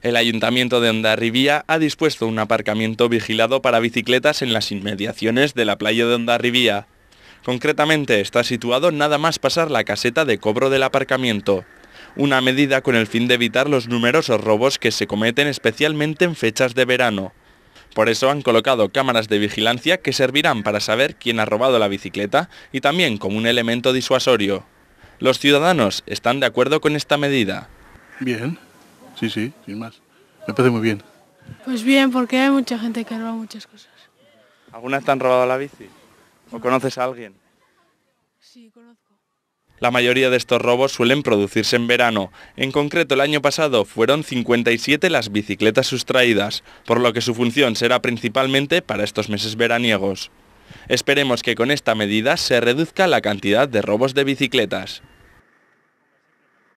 El Ayuntamiento de Ondarribía ha dispuesto un aparcamiento vigilado para bicicletas en las inmediaciones de la playa de Ondarribía. Concretamente está situado nada más pasar la caseta de cobro del aparcamiento, una medida con el fin de evitar los numerosos robos que se cometen especialmente en fechas de verano. Por eso han colocado cámaras de vigilancia que servirán para saber quién ha robado la bicicleta y también como un elemento disuasorio. Los ciudadanos están de acuerdo con esta medida. Bien, Sí, sí, sin más. Me parece muy bien. Pues bien, porque hay mucha gente que roba muchas cosas. ¿Alguna te han robado la bici? ¿O conoces a alguien? Sí, conozco. La mayoría de estos robos suelen producirse en verano. En concreto, el año pasado fueron 57 las bicicletas sustraídas, por lo que su función será principalmente para estos meses veraniegos. Esperemos que con esta medida se reduzca la cantidad de robos de bicicletas.